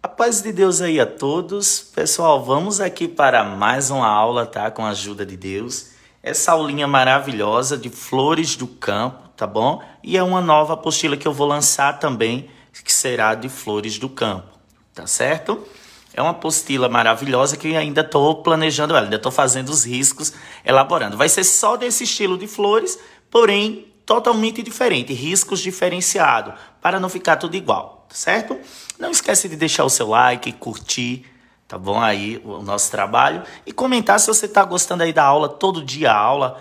A paz de Deus aí a todos. Pessoal, vamos aqui para mais uma aula, tá? Com a ajuda de Deus. Essa aulinha maravilhosa de flores do campo, tá bom? E é uma nova apostila que eu vou lançar também, que será de flores do campo, tá certo? É uma apostila maravilhosa que ainda estou planejando ela, ainda estou fazendo os riscos, elaborando. Vai ser só desse estilo de flores, porém totalmente diferente, riscos diferenciados, para não ficar tudo igual. Tá certo? Não esquece de deixar o seu like, curtir, tá bom aí o nosso trabalho e comentar se você está gostando aí da aula, todo dia a aula,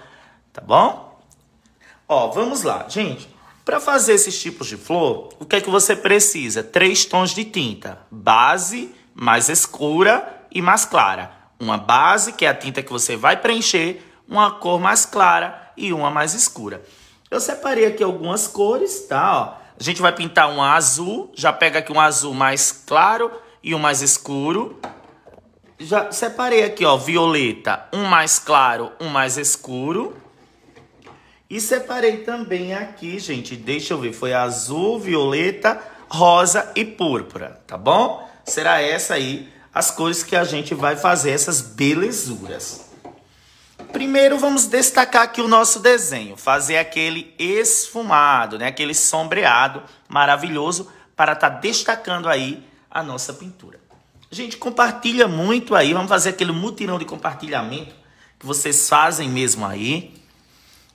tá bom? Ó, vamos lá, gente. Para fazer esses tipos de flor, o que é que você precisa? Três tons de tinta: base mais escura e mais clara. Uma base, que é a tinta que você vai preencher, uma cor mais clara e uma mais escura. Eu separei aqui algumas cores, tá? Ó. A gente vai pintar um azul, já pega aqui um azul mais claro e um mais escuro. Já separei aqui, ó, violeta, um mais claro, um mais escuro. E separei também aqui, gente, deixa eu ver, foi azul, violeta, rosa e púrpura, tá bom? Será essa aí as cores que a gente vai fazer essas belezuras. Primeiro vamos destacar aqui o nosso desenho, fazer aquele esfumado, né? aquele sombreado maravilhoso para estar tá destacando aí a nossa pintura. Gente, compartilha muito aí, vamos fazer aquele mutirão de compartilhamento que vocês fazem mesmo aí.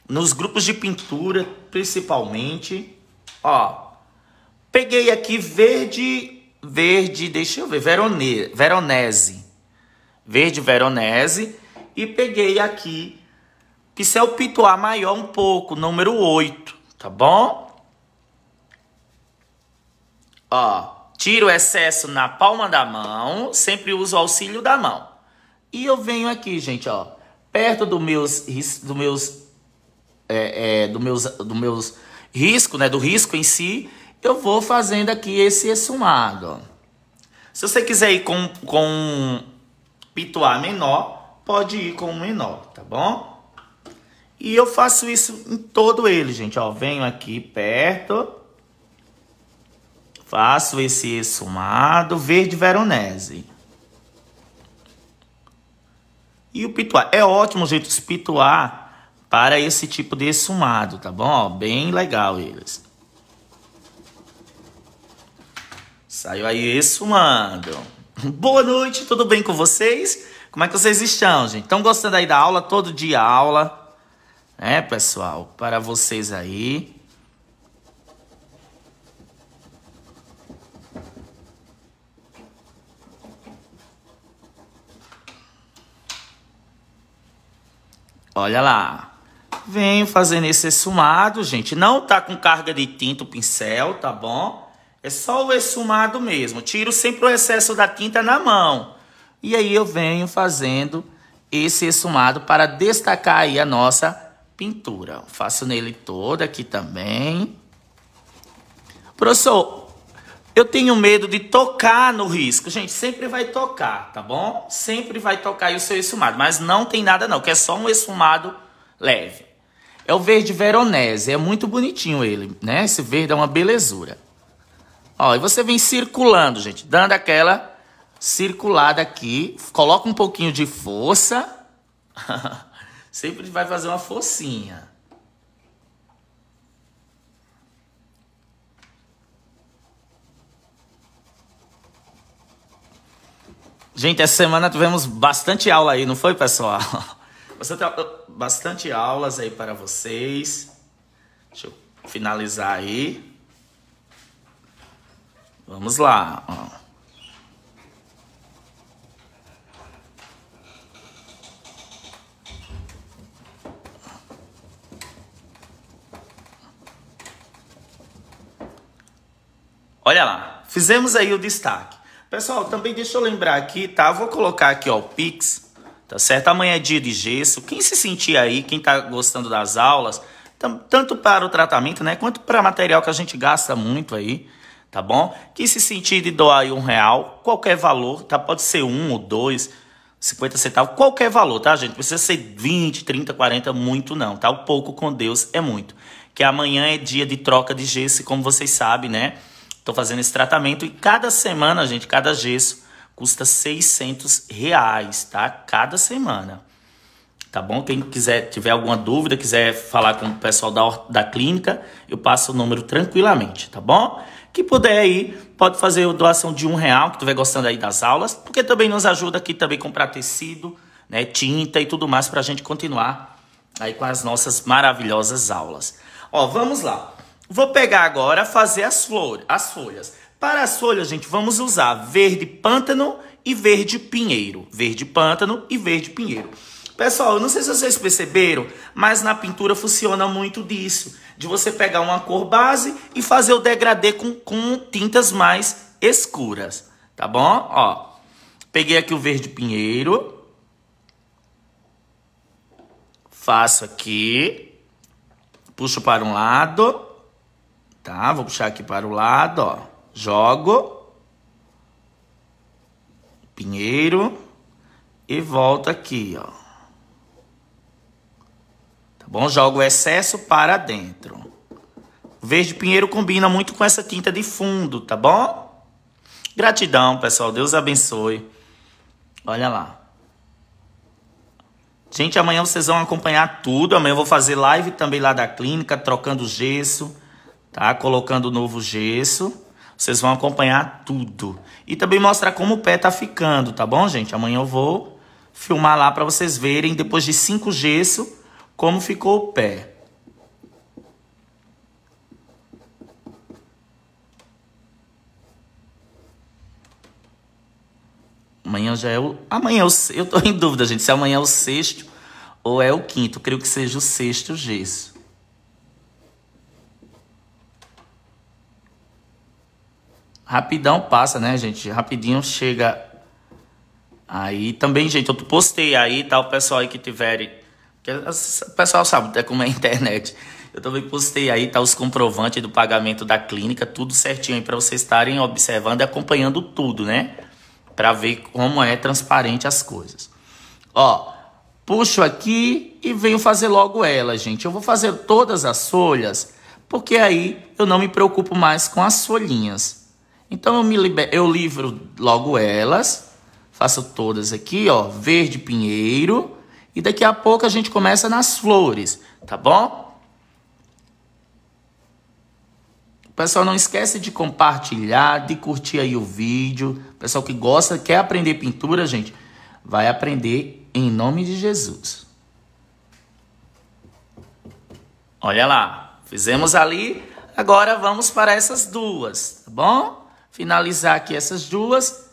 Nos grupos de pintura, principalmente. Ó, peguei aqui verde, verde, deixa eu ver, veronese. Verde veronese e peguei aqui pincel é pituá maior um pouco, número 8, tá bom? Ó, tiro o excesso na palma da mão, sempre uso o auxílio da mão. E eu venho aqui, gente, ó, perto dos meus, do meus, é, é, do meus, do meus risco, né, do risco em si, eu vou fazendo aqui esse esfumado. Se você quiser ir com, com um pituá menor, pode ir com o menor, tá bom? E eu faço isso em todo ele, gente. Ó, venho aqui perto, faço esse esfumado verde veronese. E o pituar É ótimo, gente, se pituar para esse tipo de esfumado, tá bom? Ó, bem legal eles. Saiu aí esfumando. Boa noite, tudo bem com vocês? Como é que vocês estão, gente? Estão gostando aí da aula? Todo dia aula, né, pessoal? Para vocês aí. Olha lá. Venho fazendo esse exumado, gente. Não tá com carga de tinta o pincel, tá bom? É só o exumado mesmo. Tiro sempre o excesso da tinta na mão. E aí eu venho fazendo esse exumado para destacar aí a nossa pintura. Faço nele todo aqui também. Professor, eu tenho medo de tocar no risco. Gente, sempre vai tocar, tá bom? Sempre vai tocar aí o seu esfumado. Mas não tem nada não, que é só um esfumado leve. É o verde veronese, é muito bonitinho ele, né? Esse verde é uma belezura. Ó, e você vem circulando, gente, dando aquela circular daqui, coloca um pouquinho de força. Sempre vai fazer uma forcinha. Gente, essa semana tivemos bastante aula aí, não foi, pessoal? Bastante, tá, bastante aulas aí para vocês. Deixa eu finalizar aí. Vamos lá. Olha lá, fizemos aí o destaque. Pessoal, também deixa eu lembrar aqui, tá? Vou colocar aqui, ó, o Pix, tá certo? Amanhã é dia de gesso. Quem se sentir aí, quem tá gostando das aulas, tanto para o tratamento, né, quanto para material que a gente gasta muito aí, tá bom? Quem se sentir de doar aí um real, qualquer valor, tá? Pode ser um ou dois, 50 centavos, qualquer valor, tá, gente? Precisa ser 20, 30, 40, muito não, tá? O pouco com Deus é muito. Que amanhã é dia de troca de gesso, como vocês sabem, né? Estou fazendo esse tratamento e cada semana, gente, cada gesso custa 600 reais, tá? Cada semana. Tá bom? Quem quiser, tiver alguma dúvida, quiser falar com o pessoal da, da clínica, eu passo o número tranquilamente, tá bom? Que puder aí, pode fazer a doação de um real, que estiver gostando aí das aulas, porque também nos ajuda aqui também comprar tecido, né, tinta e tudo mais para a gente continuar aí com as nossas maravilhosas aulas. Ó, vamos lá. Vou pegar agora fazer as, flores, as folhas. Para as folhas, gente, vamos usar verde pântano e verde pinheiro. Verde pântano e verde pinheiro. Pessoal, eu não sei se vocês perceberam, mas na pintura funciona muito disso. De você pegar uma cor base e fazer o degradê com, com tintas mais escuras. Tá bom? Ó, peguei aqui o verde pinheiro. Faço aqui. Puxo para um lado. Tá? Vou puxar aqui para o lado, ó. Jogo. Pinheiro. E volto aqui, ó. Tá bom? Jogo o excesso para dentro. O verde pinheiro combina muito com essa tinta de fundo, tá bom? Gratidão, pessoal. Deus abençoe. Olha lá. Gente, amanhã vocês vão acompanhar tudo. Amanhã eu vou fazer live também lá da clínica, trocando gesso tá? Colocando novo gesso. Vocês vão acompanhar tudo. E também mostrar como o pé tá ficando, tá bom, gente? Amanhã eu vou filmar lá para vocês verem, depois de cinco gesso, como ficou o pé. Amanhã já é o... Amanhã é eu, eu tô em dúvida, gente, se amanhã é o sexto ou é o quinto. Creio que seja o sexto gesso. Rapidão passa, né, gente? Rapidinho chega. Aí também, gente, eu postei aí, tá? O pessoal aí que tiverem. O pessoal sabe até como é a internet. Eu também postei aí, tá? Os comprovantes do pagamento da clínica, tudo certinho aí pra vocês estarem observando e acompanhando tudo, né? Pra ver como é transparente as coisas. Ó, puxo aqui e venho fazer logo ela, gente. Eu vou fazer todas as folhas, porque aí eu não me preocupo mais com as folhinhas. Então eu, me liber... eu livro logo elas, faço todas aqui, ó, verde pinheiro. E daqui a pouco a gente começa nas flores, tá bom? Pessoal, não esquece de compartilhar, de curtir aí o vídeo. Pessoal que gosta, quer aprender pintura, gente, vai aprender em nome de Jesus. Olha lá, fizemos ali, agora vamos para essas duas, tá bom? finalizar aqui essas duas.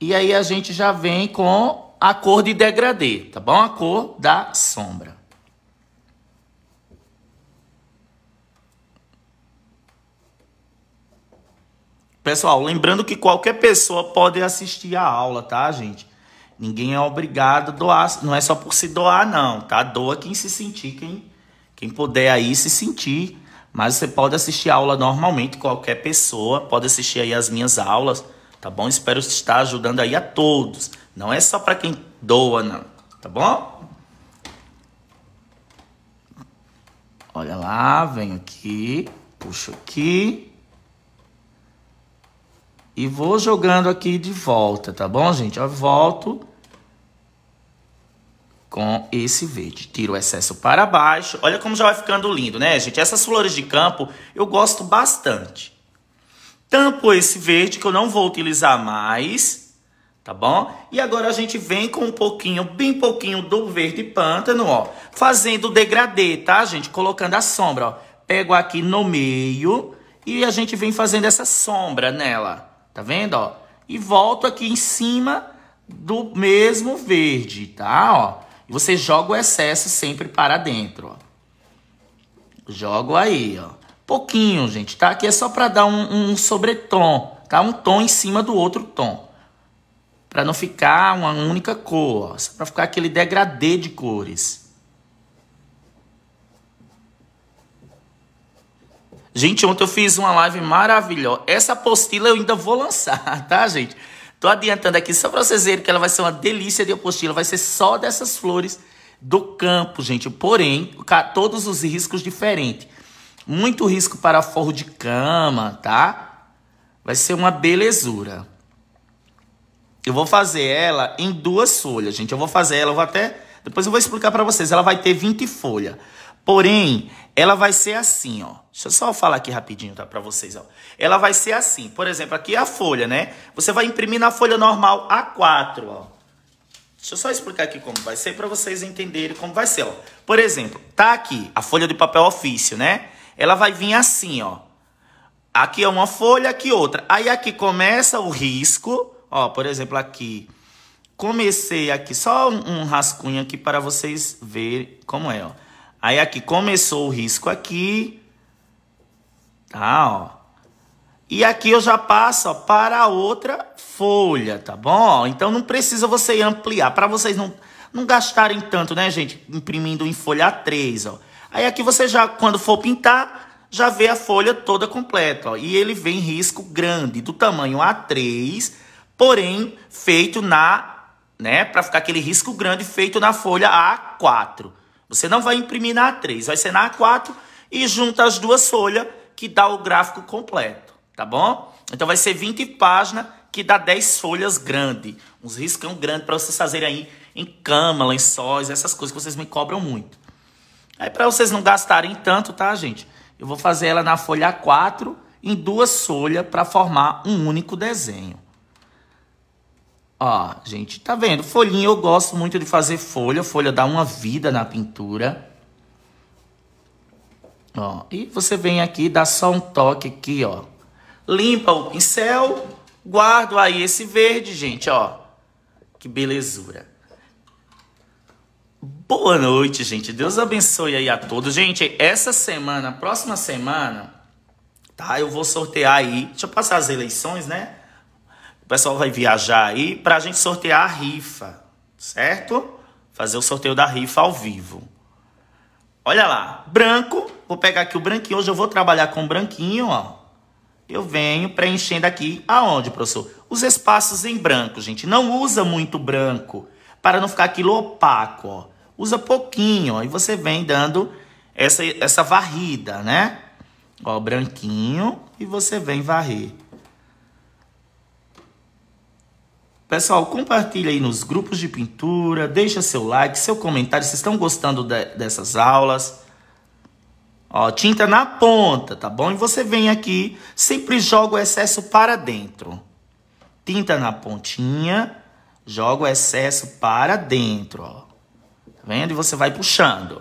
E aí a gente já vem com a cor de degradê, tá bom? A cor da sombra. Pessoal, lembrando que qualquer pessoa pode assistir a aula, tá, gente? Ninguém é obrigado a doar, não é só por se doar, não, tá? Doa quem se sentir, quem, quem puder aí se sentir mas você pode assistir a aula normalmente, qualquer pessoa pode assistir aí as minhas aulas, tá bom? Espero estar ajudando aí a todos. Não é só para quem doa, não, tá bom? Olha lá, venho aqui, puxo aqui. E vou jogando aqui de volta, tá bom, gente? Eu volto com esse verde. Tiro o excesso para baixo. Olha como já vai ficando lindo, né, gente? Essas flores de campo eu gosto bastante. Tampo esse verde que eu não vou utilizar mais, tá bom? E agora a gente vem com um pouquinho, bem pouquinho do verde pântano, ó. Fazendo o degradê, tá, gente? Colocando a sombra, ó. Pego aqui no meio e a gente vem fazendo essa sombra nela. Tá vendo, ó? E volto aqui em cima do mesmo verde, tá, ó? você joga o excesso sempre para dentro, ó. Jogo aí, ó. Pouquinho, gente, tá? Aqui é só para dar um, um sobretom, tá? Um tom em cima do outro tom. Para não ficar uma única cor, ó. Só para ficar aquele degradê de cores. Gente, ontem eu fiz uma live maravilhosa. Essa apostila eu ainda vou lançar, tá, gente? Tô adiantando aqui só para vocês verem que ela vai ser uma delícia de apostila. Vai ser só dessas flores do campo, gente. Porém, todos os riscos diferentes. Muito risco para forro de cama, tá? Vai ser uma belezura. Eu vou fazer ela em duas folhas, gente. Eu vou fazer ela, eu vou até... Depois eu vou explicar para vocês. Ela vai ter 20 folhas. Porém, ela vai ser assim, ó. Deixa eu só falar aqui rapidinho, tá? Pra vocês, ó. Ela vai ser assim. Por exemplo, aqui é a folha, né? Você vai imprimir na folha normal A4, ó. Deixa eu só explicar aqui como vai ser para vocês entenderem como vai ser, ó. Por exemplo, tá aqui a folha de papel ofício, né? Ela vai vir assim, ó. Aqui é uma folha, aqui outra. Aí aqui começa o risco, ó, por exemplo, aqui. Comecei aqui, só um rascunho aqui para vocês verem como é, ó. Aí aqui começou o risco aqui. Tá, ó. E aqui eu já passo ó, para a outra folha, tá bom? Então não precisa você ampliar. Para vocês não, não gastarem tanto, né, gente? Imprimindo em folha 3, ó. Aí aqui você já, quando for pintar, já vê a folha toda completa, ó. E ele vem risco grande, do tamanho A3, porém feito na... Né, para ficar aquele risco grande feito na folha A4. Você não vai imprimir na A3, vai ser na A4 e junta as duas folhas que dá o gráfico completo, tá bom? Então vai ser 20 páginas que dá 10 folhas grande, uns riscão grande para vocês fazerem aí em cama, lençóis, essas coisas que vocês me cobram muito. Aí para vocês não gastarem tanto, tá, gente? Eu vou fazer ela na folha A4 em duas folhas para formar um único desenho. Ó, gente, tá vendo? Folhinha, eu gosto muito de fazer folha. Folha dá uma vida na pintura. Ó, e você vem aqui, dá só um toque aqui, ó. Limpa o pincel, guardo aí esse verde, gente, ó. Que belezura. Boa noite, gente. Deus abençoe aí a todos. Gente, essa semana, próxima semana, tá? Eu vou sortear aí. Deixa eu passar as eleições, né? O pessoal vai viajar aí para a gente sortear a rifa, certo? Fazer o sorteio da rifa ao vivo. Olha lá, branco. Vou pegar aqui o branquinho. Hoje eu vou trabalhar com o branquinho, ó. Eu venho preenchendo aqui. Aonde, professor? Os espaços em branco, gente. Não usa muito branco para não ficar aquilo opaco, ó. Usa pouquinho, ó. E você vem dando essa, essa varrida, né? Ó, branquinho. E você vem varrer. Pessoal, compartilha aí nos grupos de pintura, deixa seu like, seu comentário, se estão gostando de, dessas aulas. Ó, tinta na ponta, tá bom? E você vem aqui, sempre joga o excesso para dentro. Tinta na pontinha, joga o excesso para dentro, ó. Tá vendo? E você vai puxando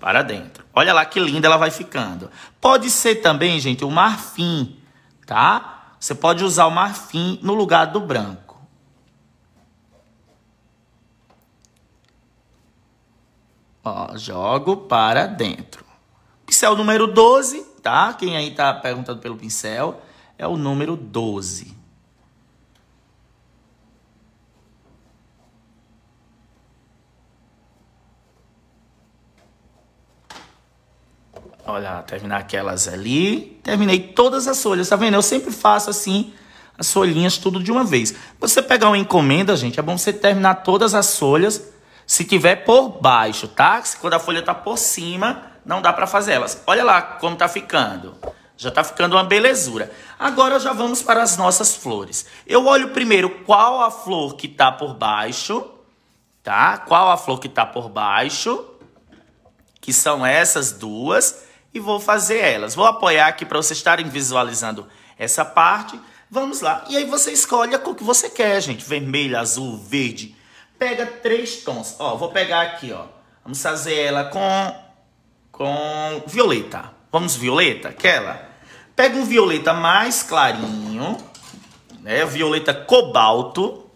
para dentro. Olha lá que linda ela vai ficando. Pode ser também, gente, o marfim, tá? Você pode usar o marfim no lugar do branco. Ó, jogo para dentro. Pincel número 12, tá? Quem aí tá perguntando pelo pincel é o número 12. Olha, terminar aquelas ali. Terminei todas as folhas, tá vendo? Eu sempre faço assim, as folhinhas tudo de uma vez. Você pegar uma encomenda, gente, é bom você terminar todas as folhas se tiver por baixo, tá? Quando a folha tá por cima, não dá para fazer elas. Olha lá como tá ficando. Já tá ficando uma belezura. Agora já vamos para as nossas flores. Eu olho primeiro qual a flor que tá por baixo, tá? Qual a flor que tá por baixo, que são essas duas, e vou fazer elas. Vou apoiar aqui para vocês estarem visualizando essa parte. Vamos lá. E aí você escolhe a cor que você quer, gente. Vermelho, azul, verde, pega três tons. Ó, vou pegar aqui, ó. Vamos fazer ela com, com violeta. Vamos violeta, aquela. Pega um violeta mais clarinho, né? Violeta cobalto.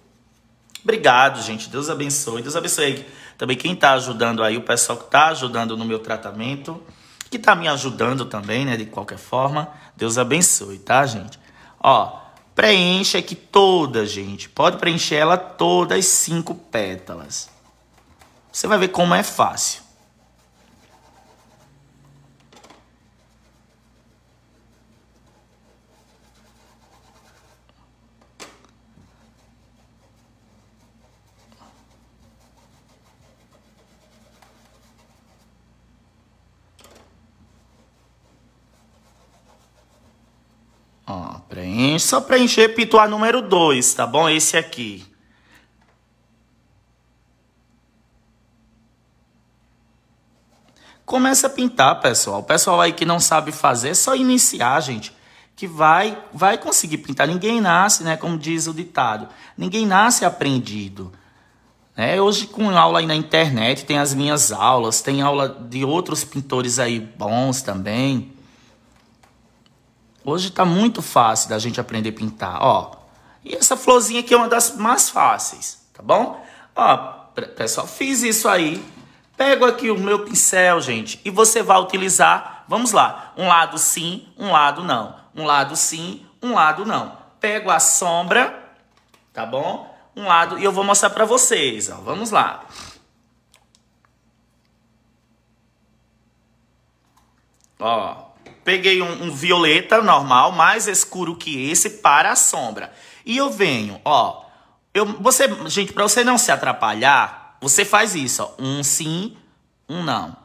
Obrigado, gente. Deus abençoe. Deus abençoe também quem está ajudando aí, o pessoal que está ajudando no meu tratamento, que está me ajudando também, né? De qualquer forma, Deus abençoe, tá, gente? Ó, Preencha aqui toda, gente. Pode preencher ela todas as cinco pétalas. Você vai ver como é fácil. Ó, preenche, só preencher a número 2, tá bom? Esse aqui. Começa a pintar, pessoal. O pessoal aí que não sabe fazer, é só iniciar, gente que vai vai conseguir pintar. Ninguém nasce, né, como diz o ditado, ninguém nasce aprendido. Né? Hoje com aula aí na internet, tem as minhas aulas, tem aula de outros pintores aí bons também. Hoje tá muito fácil da gente aprender a pintar, ó. E essa florzinha aqui é uma das mais fáceis, tá bom? Ó, pessoal, fiz isso aí. Pego aqui o meu pincel, gente, e você vai utilizar, vamos lá, um lado sim, um lado não. Um lado sim, um lado não. Pego a sombra, tá bom? Um lado, e eu vou mostrar pra vocês, ó, vamos lá. Ó, Peguei um, um violeta normal, mais escuro que esse, para a sombra. E eu venho, ó. Eu, você, gente, para você não se atrapalhar, você faz isso, ó. Um sim, um não.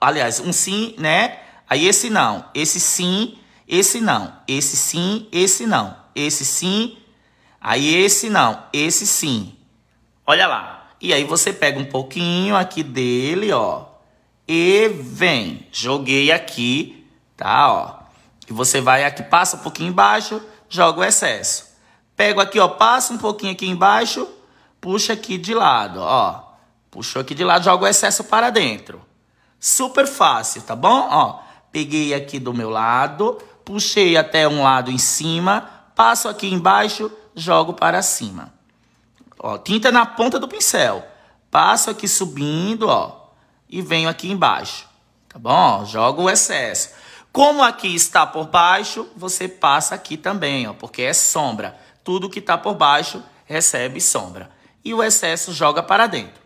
Aliás, um sim, né? Aí esse não, esse sim, esse não, esse sim, esse não, esse sim, aí esse não, esse sim. Olha lá. E aí você pega um pouquinho aqui dele, ó. E vem. Joguei aqui tá? Ó, que você vai aqui, passa um pouquinho embaixo, joga o excesso. Pego aqui, ó, passa um pouquinho aqui embaixo, puxa aqui de lado, ó. Puxou aqui de lado, joga o excesso para dentro. Super fácil, tá bom? Ó, peguei aqui do meu lado, puxei até um lado em cima, passo aqui embaixo, jogo para cima. Ó, tinta na ponta do pincel. Passo aqui subindo, ó, e venho aqui embaixo. Tá bom? Jogo o excesso. Como aqui está por baixo, você passa aqui também, ó, porque é sombra. Tudo que está por baixo recebe sombra. E o excesso joga para dentro.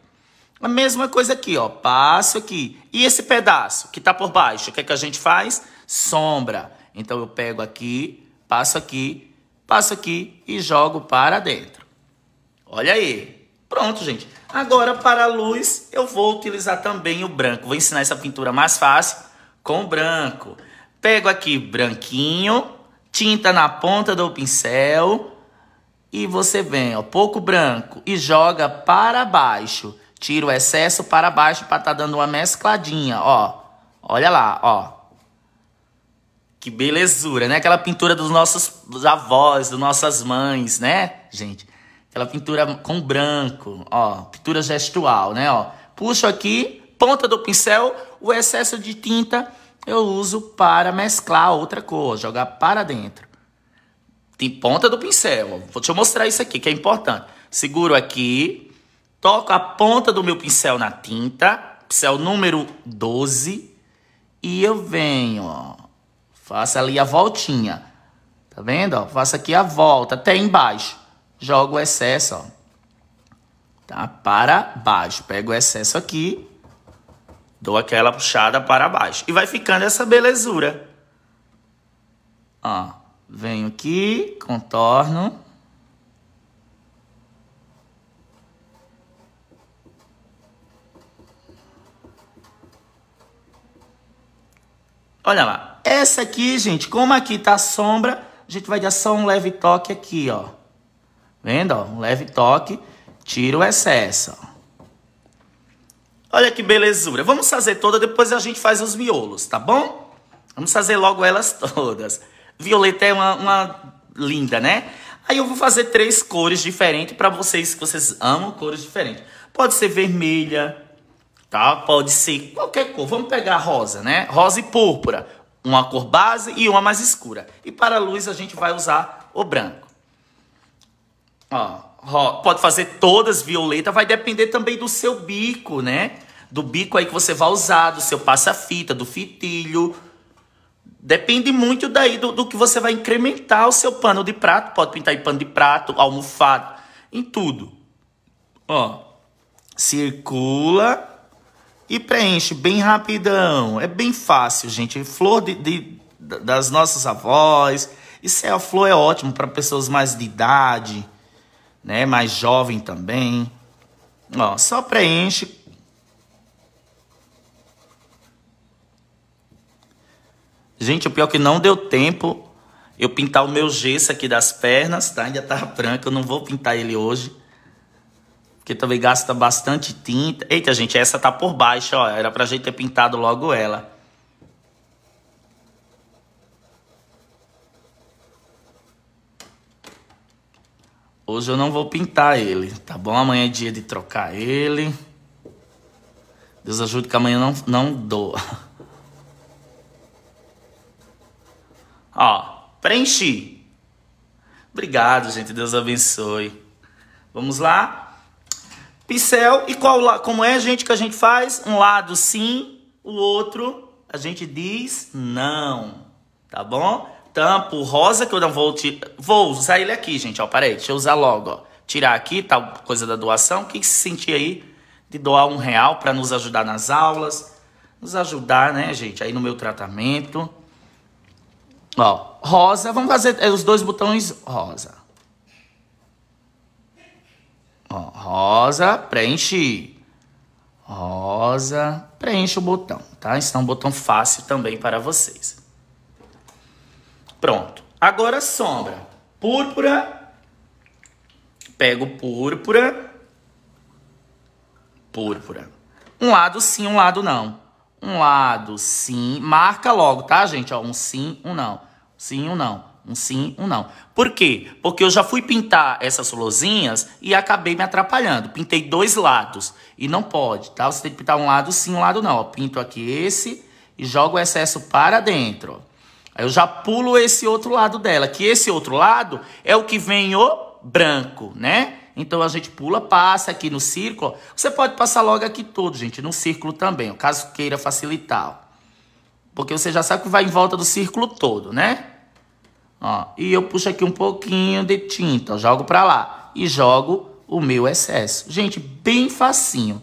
A mesma coisa aqui, ó, passo aqui. E esse pedaço que está por baixo, o que, é que a gente faz? Sombra. Então, eu pego aqui, passo aqui, passo aqui e jogo para dentro. Olha aí. Pronto, gente. Agora, para a luz, eu vou utilizar também o branco. Vou ensinar essa pintura mais fácil com o branco. Pego aqui branquinho, tinta na ponta do pincel e você vem, ó, pouco branco e joga para baixo. Tira o excesso para baixo para tá dando uma mescladinha, ó. Olha lá, ó. Que belezura, né? Aquela pintura dos nossos dos avós, das nossas mães, né, gente? Aquela pintura com branco, ó, pintura gestual, né, ó. Puxo aqui, ponta do pincel, o excesso de tinta eu uso para mesclar outra cor, jogar para dentro. De ponta do pincel. Vou te mostrar isso aqui, que é importante. Seguro aqui, toco a ponta do meu pincel na tinta, pincel número 12, e eu venho, ó, faço ali a voltinha. Tá vendo? Ó, faço aqui a volta até embaixo. Jogo o excesso, ó. Tá? Para baixo. Pego o excesso aqui Dou aquela puxada para baixo. E vai ficando essa belezura. Ó, venho aqui, contorno. Olha lá. Essa aqui, gente, como aqui tá a sombra, a gente vai dar só um leve toque aqui, ó. Vendo, ó? Um leve toque, tira o excesso, ó. Olha que belezura. Vamos fazer toda, depois a gente faz os miolos, tá bom? Vamos fazer logo elas todas. Violeta é uma, uma linda, né? Aí eu vou fazer três cores diferentes para vocês que vocês amam cores diferentes. Pode ser vermelha, tá? Pode ser qualquer cor. Vamos pegar rosa, né? Rosa e púrpura. Uma cor base e uma mais escura. E para a luz a gente vai usar o branco. Ó, pode fazer todas violeta, vai depender também do seu bico, né? Do bico aí que você vai usar, do seu passa-fita, do fitilho. Depende muito daí do, do, que você vai incrementar o seu pano de prato. Pode pintar em pano de prato, almofada, em tudo. Ó, circula e preenche bem rapidão. É bem fácil, gente. Flor de, de das nossas avós. Isso é a flor é ótimo para pessoas mais de idade né? Mais jovem também. Ó, só preenche. Gente, o pior é que não deu tempo eu pintar o meu gesso aqui das pernas, tá? Ainda tá branco, eu não vou pintar ele hoje. Porque também gasta bastante tinta. Eita, gente, essa tá por baixo, ó. Era pra gente ter pintado logo ela. Hoje eu não vou pintar ele, tá bom? Amanhã é dia de trocar ele. Deus ajude que amanhã não, não doa. Ó, preenchi. Obrigado, gente. Deus abençoe. Vamos lá? Pincel. E qual, como é, gente, que a gente faz? Um lado sim, o outro a gente diz não. Tá bom? tampo rosa que eu não vou... Vou usar ele aqui, gente, ó, parei deixa eu usar logo, ó. Tirar aqui, tal tá, coisa da doação. O que, que se sentir aí de doar um real para nos ajudar nas aulas? Nos ajudar, né, gente, aí no meu tratamento. Ó, rosa, vamos fazer é, os dois botões rosa. Ó, rosa, preenche. Rosa, preenche o botão, tá? Isso é um botão fácil também para vocês. Pronto. Agora sombra. Púrpura. Pego púrpura. Púrpura. Um lado sim, um lado não. Um lado sim. Marca logo, tá, gente? Ó, um sim, um não. Sim, um não. Um sim, um não. Por quê? Porque eu já fui pintar essas lozinhas e acabei me atrapalhando. Pintei dois lados. E não pode, tá? Você tem que pintar um lado sim, um lado não. pinto aqui esse e jogo o excesso para dentro. Eu já pulo esse outro lado dela, que esse outro lado é o que vem o branco, né? Então a gente pula, passa aqui no círculo. Você pode passar logo aqui todo, gente, no círculo também, caso queira facilitar. Ó. Porque você já sabe que vai em volta do círculo todo, né? Ó, e eu puxo aqui um pouquinho de tinta, ó, jogo para lá e jogo o meu excesso. Gente, bem facinho,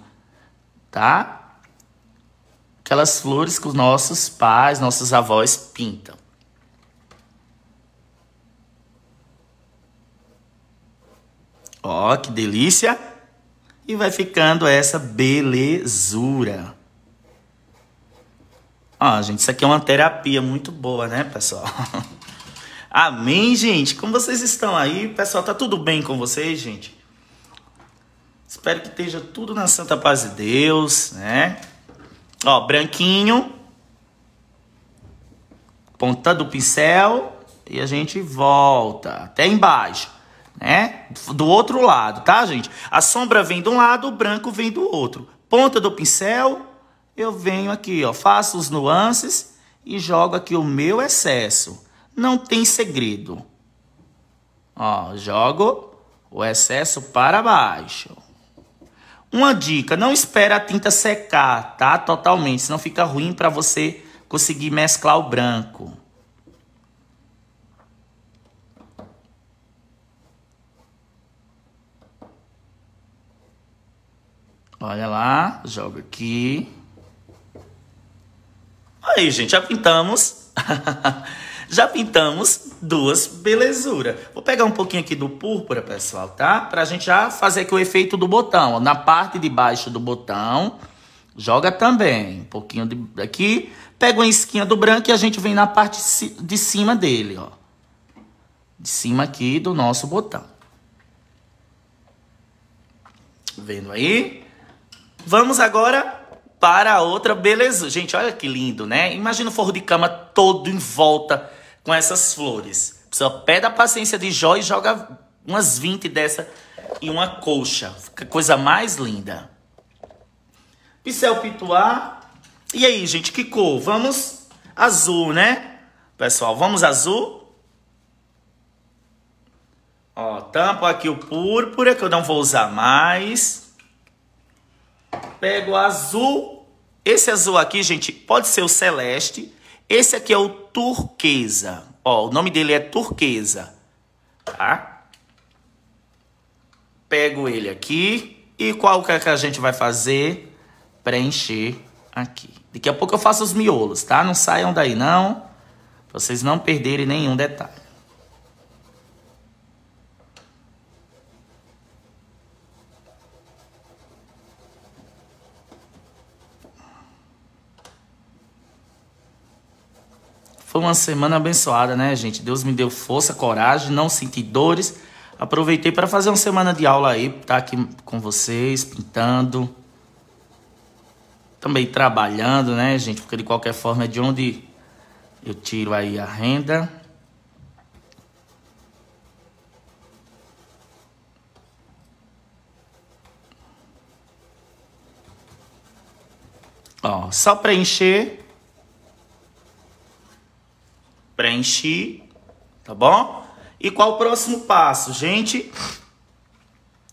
tá? Aquelas flores que os nossos pais, nossos avós pintam. Ó, que delícia! E vai ficando essa belezura. Ó, gente, isso aqui é uma terapia muito boa, né, pessoal? Amém, gente? Como vocês estão aí? Pessoal, tá tudo bem com vocês, gente? Espero que esteja tudo na santa paz de Deus, né? Ó, branquinho. Ponta do pincel. E a gente volta até embaixo né? Do outro lado, tá, gente? A sombra vem de um lado, o branco vem do outro. Ponta do pincel, eu venho aqui, ó, faço os nuances e jogo aqui o meu excesso. Não tem segredo. Ó, jogo o excesso para baixo. Uma dica, não espera a tinta secar, tá? Totalmente, senão fica ruim para você conseguir mesclar o branco. Olha lá, joga aqui. Aí, gente, já pintamos. já pintamos duas belezuras. Vou pegar um pouquinho aqui do púrpura, pessoal, tá? Pra gente já fazer aqui o efeito do botão. Ó. Na parte de baixo do botão, joga também. Um pouquinho de, aqui. Pega uma esquinha do branco e a gente vem na parte de cima dele, ó. De cima aqui do nosso botão. Vendo aí? Vamos agora para a outra beleza. Gente, olha que lindo, né? Imagina o forro de cama todo em volta com essas flores. Só pede a paciência de Jó e joga umas 20 dessa e uma colcha. Fica coisa mais linda. Pincel pituá. E aí, gente, que cor? Vamos azul, né? Pessoal, vamos azul? Ó, tampo aqui o púrpura, que eu não vou usar mais. Pego azul. Esse azul aqui, gente, pode ser o celeste. Esse aqui é o turquesa. Ó, o nome dele é turquesa. Tá? Pego ele aqui. E qual que, é que a gente vai fazer? Preencher aqui. Daqui a pouco eu faço os miolos, tá? Não saiam daí, não. Pra vocês não perderem nenhum detalhe. Foi uma semana abençoada, né, gente? Deus me deu força, coragem, não senti dores. Aproveitei para fazer uma semana de aula aí, estar tá aqui com vocês, pintando. Também trabalhando, né, gente? Porque de qualquer forma é de onde eu tiro aí a renda. Ó, só preencher Preenchi, tá bom? E qual o próximo passo, gente?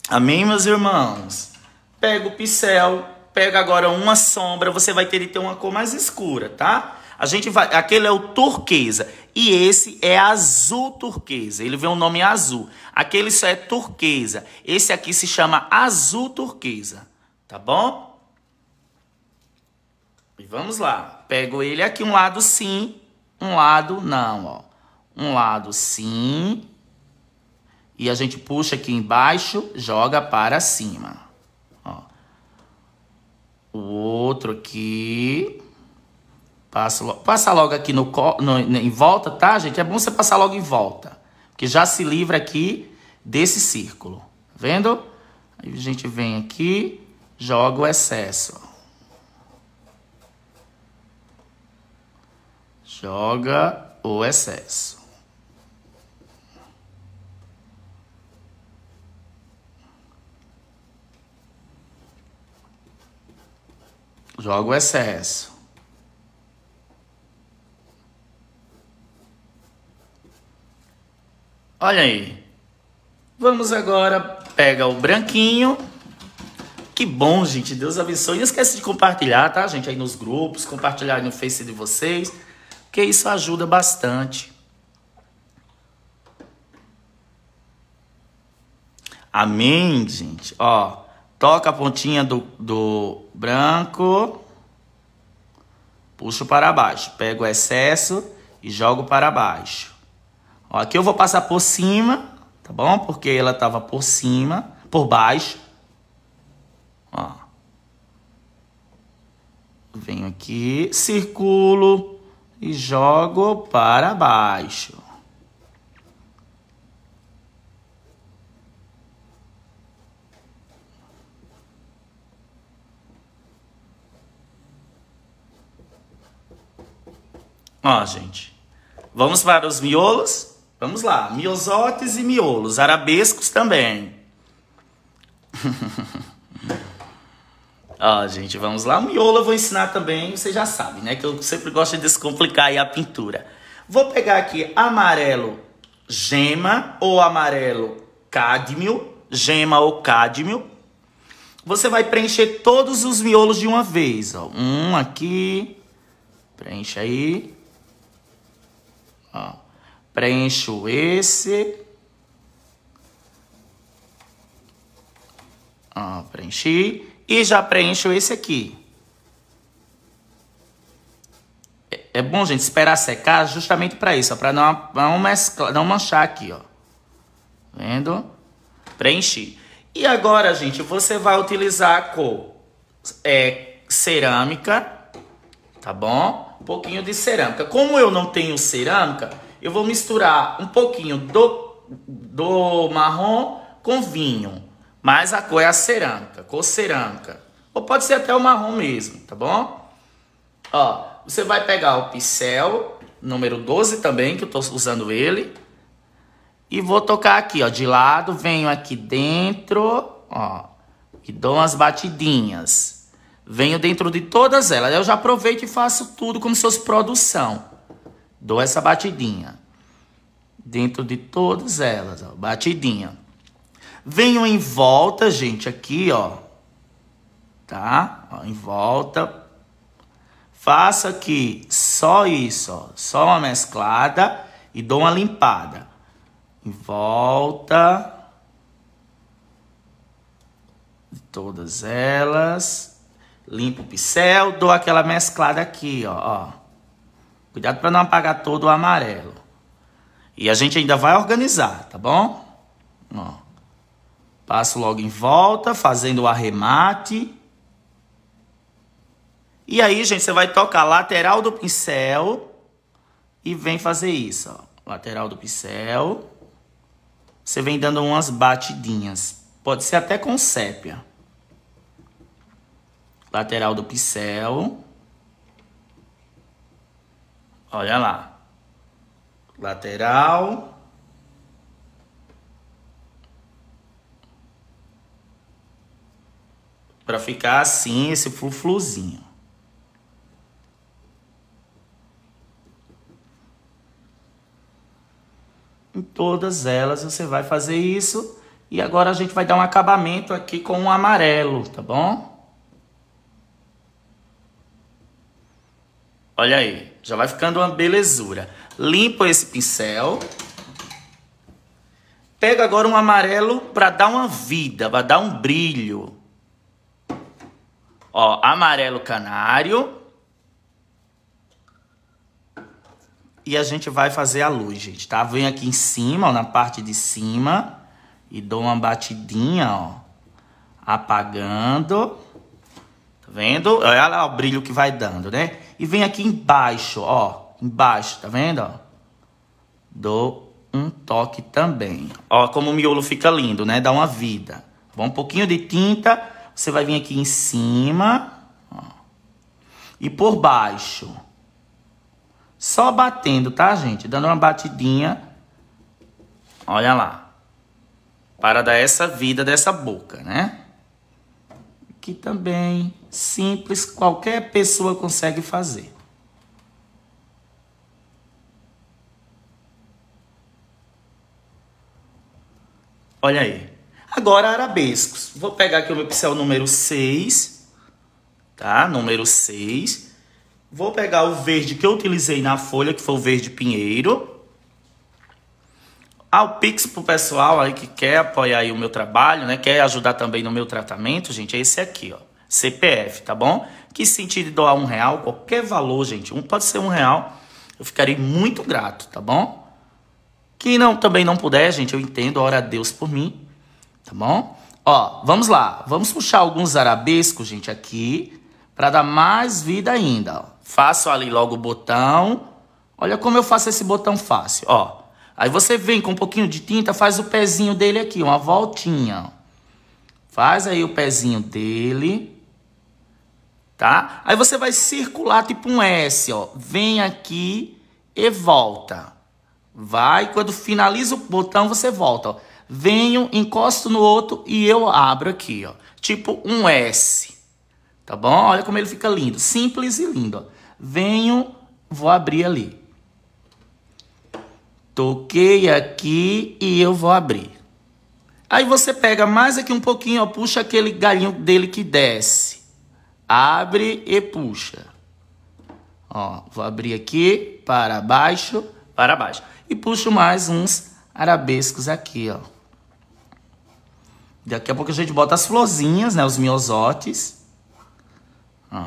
Amém, meus irmãos? Pega o pincel, pega agora uma sombra, você vai ter que ter uma cor mais escura, tá? A gente vai, aquele é o turquesa e esse é azul turquesa. Ele vem o um nome azul. Aquele só é turquesa. Esse aqui se chama azul turquesa, tá bom? E vamos lá. Pego ele aqui um lado sim um lado, não, ó. Um lado, sim. E a gente puxa aqui embaixo, joga para cima. Ó. O outro aqui. Passa, logo, passa logo aqui no, no, em volta, tá, gente? É bom você passar logo em volta. Porque já se livra aqui desse círculo. Tá vendo? Aí a gente vem aqui, joga o excesso. joga o excesso. Joga o excesso. Olha aí. Vamos agora pega o branquinho. Que bom, gente. Deus abençoe. Não esquece de compartilhar, tá, gente? Aí nos grupos, compartilhar no Face de vocês porque isso ajuda bastante. Amém, gente? Ó, toca a pontinha do, do branco, puxo para baixo, pego o excesso e jogo para baixo. Ó, aqui eu vou passar por cima, tá bom? Porque ela tava por cima, por baixo. Ó. Venho aqui, circulo, e jogo para baixo. Ó, gente. Vamos para os miolos? Vamos lá. Miosotes e miolos. Arabescos também. Ó, gente, vamos lá. O miolo eu vou ensinar também, você já sabe, né? Que eu sempre gosto de descomplicar aí a pintura. Vou pegar aqui amarelo gema ou amarelo cádmio, gema ou cádmio. Você vai preencher todos os miolos de uma vez, ó. Um aqui, preenche aí. Ó, preencho esse. Ó, preenchi e já preencho esse aqui. É, é bom, gente, esperar secar justamente para isso, para não, não, não manchar aqui, ó. Vendo? Preenchi. E agora, gente, você vai utilizar a cor é, cerâmica, tá bom? Um pouquinho de cerâmica. Como eu não tenho cerâmica, eu vou misturar um pouquinho do, do marrom com vinho. Mas a cor é a cerâmica, cor cerâmica. Ou pode ser até o marrom mesmo, tá bom? Ó, você vai pegar o pincel número 12 também, que eu tô usando ele. E vou tocar aqui, ó, de lado, venho aqui dentro, ó, e dou umas batidinhas. Venho dentro de todas elas. Eu já aproveito e faço tudo como se fosse produção. Dou essa batidinha. Dentro de todas elas, ó, batidinha. Venho em volta, gente, aqui, ó. Tá? Ó, em volta. Faço aqui só isso, ó. Só uma mesclada e dou uma limpada. Em volta. De todas elas. Limpo o pincel, dou aquela mesclada aqui, ó. ó. Cuidado para não apagar todo o amarelo. E a gente ainda vai organizar, tá bom? Ó. Passo logo em volta, fazendo o arremate. E aí, gente, você vai tocar lateral do pincel e vem fazer isso, ó. Lateral do pincel. Você vem dando umas batidinhas. Pode ser até com sépia. Lateral do pincel. Olha lá. Lateral. para ficar assim esse flufluzinho. Em todas elas você vai fazer isso e agora a gente vai dar um acabamento aqui com um amarelo, tá bom? Olha aí, já vai ficando uma belezura. Limpo esse pincel. Pega agora um amarelo para dar uma vida, para dar um brilho. Ó, amarelo canário. E a gente vai fazer a luz, gente, tá? Venho aqui em cima, ó, na parte de cima. E dou uma batidinha, ó. Apagando. Tá vendo? Olha lá o brilho que vai dando, né? E vem aqui embaixo, ó. Embaixo, tá vendo, ó? Dou um toque também. Ó, como o miolo fica lindo, né? Dá uma vida. Vou um pouquinho de tinta você vai vir aqui em cima ó, e por baixo. Só batendo, tá, gente? Dando uma batidinha. Olha lá. Para dar essa vida dessa boca, né? Aqui também. Simples, qualquer pessoa consegue fazer. Olha aí. Agora, arabescos. Vou pegar aqui o meu pincel número 6, tá? Número 6. Vou pegar o verde que eu utilizei na folha, que foi o verde pinheiro. Ah, o Pix pro pessoal aí que quer apoiar o meu trabalho, né? Quer ajudar também no meu tratamento, gente, é esse aqui, ó. CPF, tá bom? Que sentido doar um real, qualquer valor, gente. Um pode ser um real. Eu ficarei muito grato, tá bom? Quem não, também não puder, gente, eu entendo, ora a Deus por mim. Tá bom? Ó, vamos lá. Vamos puxar alguns arabescos, gente, aqui, para dar mais vida ainda. Ó. Faço ali logo o botão. Olha como eu faço esse botão fácil, ó. Aí você vem com um pouquinho de tinta, faz o pezinho dele aqui, uma voltinha. Faz aí o pezinho dele, tá? Aí você vai circular tipo um S, ó. Vem aqui e volta. Vai, quando finaliza o botão, você volta, ó venho, encosto no outro e eu abro aqui, ó. Tipo um S. Tá bom? Olha como ele fica lindo. Simples e lindo, ó. Venho, vou abrir ali. Toquei aqui e eu vou abrir. Aí você pega mais aqui um pouquinho, ó, puxa aquele galinho dele que desce. Abre e puxa. Ó, vou abrir aqui, para baixo, para baixo. E puxo mais uns arabescos aqui, ó. Daqui a pouco a gente bota as florzinhas, né? Os miosotes. Ó.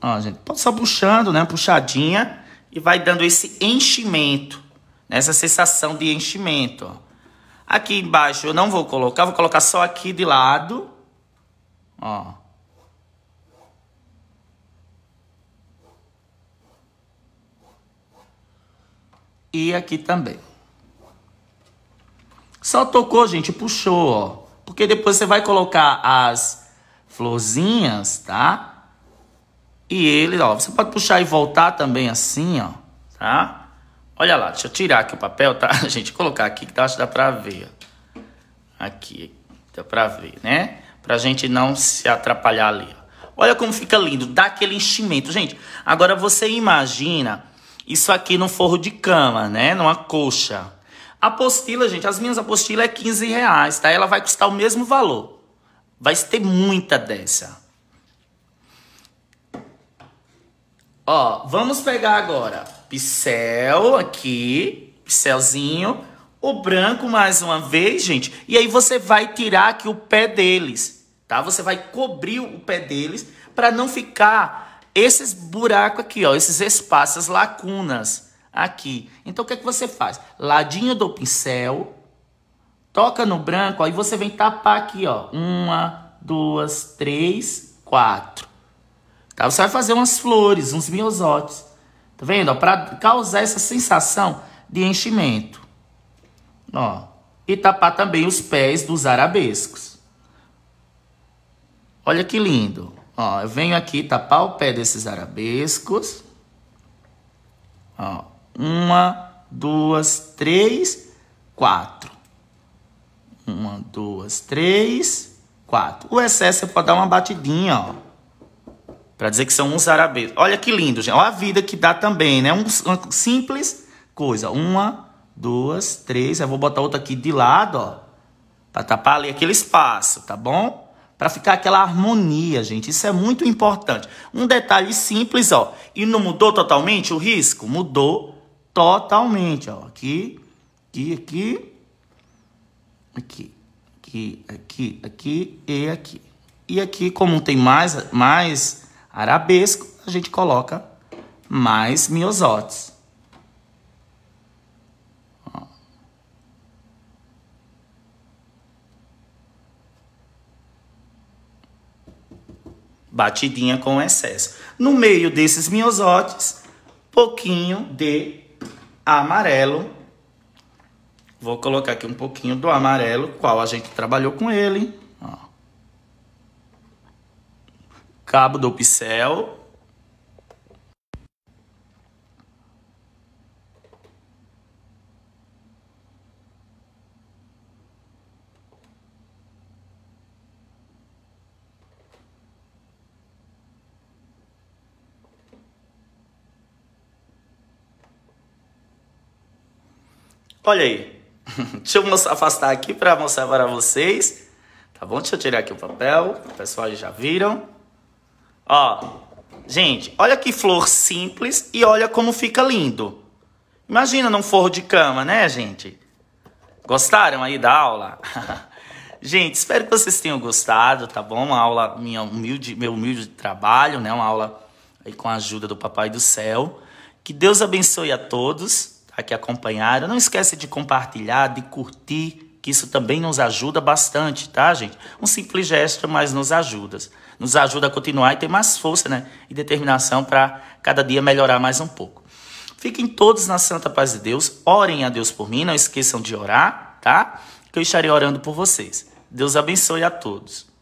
Ó, gente, pode só puxando, né? Puxadinha. E vai dando esse enchimento. Né? Essa sensação de enchimento, ó. Aqui embaixo eu não vou colocar, vou colocar só aqui de lado. Ó. E aqui também. Só tocou, gente, puxou, ó. Porque depois você vai colocar as florzinhas, tá? E ele, ó, você pode puxar e voltar também assim, ó, tá? Olha lá, deixa eu tirar aqui o papel, tá? Gente, colocar aqui que acho que dá pra ver. Aqui, dá pra ver, né? Pra gente não se atrapalhar ali, ó. Olha como fica lindo, dá aquele enchimento. Gente, agora você imagina isso aqui num forro de cama, né? Numa colcha. Apostila, gente, as minhas apostilas é 15 reais, tá? Ela vai custar o mesmo valor. Vai ter muita dessa. Ó, vamos pegar agora pincel aqui, pincelzinho, o branco mais uma vez, gente. E aí você vai tirar aqui o pé deles, tá? Você vai cobrir o pé deles para não ficar esses buracos aqui, ó, esses espaços, lacunas aqui. Então o que, é que você faz? Ladinho do pincel, toca no branco, aí você vem tapar aqui, ó. Uma, duas, três, quatro. Tá? Você vai fazer umas flores, uns miosótis. Tá vendo? Para causar essa sensação de enchimento. Ó. E tapar também os pés dos arabescos. Olha que lindo. Ó, eu venho aqui tapar o pé desses arabescos. Ó. Uma, duas, três, quatro. Uma, duas, três, quatro. O excesso você pode dar uma batidinha, ó. Pra dizer que são uns arabelos. Olha que lindo, gente. Olha a vida que dá também, né? Um, uma simples coisa. Uma, duas, três. Eu vou botar outra aqui de lado, ó. Pra tapar ali aquele espaço, tá bom? Pra ficar aquela harmonia, gente. Isso é muito importante. Um detalhe simples, ó. E não mudou totalmente o risco? Mudou totalmente, ó. Aqui, aqui, aqui, aqui, aqui, aqui, aqui e aqui. E aqui, como tem mais, mais arabesco, a gente coloca mais miosotes. Batidinha com excesso. No meio desses miosotes, pouquinho de amarelo. Vou colocar aqui um pouquinho do amarelo, qual a gente trabalhou com ele. Ó. Cabo do pincel. Olha aí. Deixa eu afastar aqui para mostrar para vocês. Tá bom? Deixa eu tirar aqui o papel. O pessoal já viram. Ó, gente, olha que flor simples e olha como fica lindo. Imagina num forro de cama, né, gente? Gostaram aí da aula? gente, espero que vocês tenham gostado, tá bom? Uma aula minha humilde, meu humilde trabalho, né? Uma aula aí com a ajuda do Papai do Céu. Que Deus abençoe a todos tá, que acompanharam. Não esquece de compartilhar, de curtir, que isso também nos ajuda bastante, tá, gente? Um simples gesto, mas nos ajuda. Nos ajuda a continuar e ter mais força né, e determinação para cada dia melhorar mais um pouco. Fiquem todos na santa paz de Deus. Orem a Deus por mim. Não esqueçam de orar, tá? Que eu estarei orando por vocês. Deus abençoe a todos.